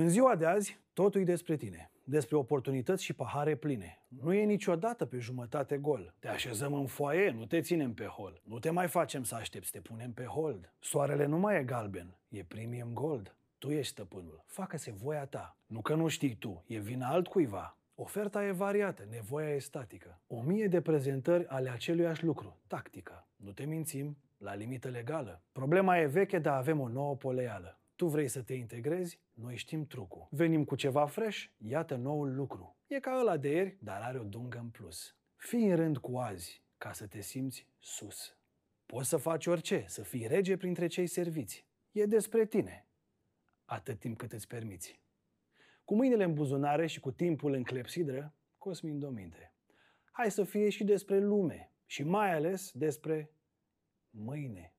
În ziua de azi, totul e despre tine, despre oportunități și pahare pline. Nu e niciodată pe jumătate gol. Te așezăm în foaie, nu te ținem pe hol. Nu te mai facem să aștepți, te punem pe hold. Soarele nu mai e galben, e premium gold. Tu ești stăpânul, facă-se voia ta. Nu că nu știi tu, e vina altcuiva. Oferta e variată, nevoia e statică. O mie de prezentări ale aceluiași lucru, tactică. Nu te mințim, la limită legală. Problema e veche, dar avem o nouă poleală. Tu vrei să te integrezi? Noi știm trucul. Venim cu ceva fresh? Iată noul lucru. E ca ăla de ieri, dar are o dungă în plus. Fii în rând cu azi, ca să te simți sus. Poți să faci orice, să fii rege printre cei serviți. E despre tine, atât timp cât îți permiți. Cu mâinile în buzunare și cu timpul în clepsidră, Cosmin Dominte. Hai să fie și despre lume și mai ales despre mâine.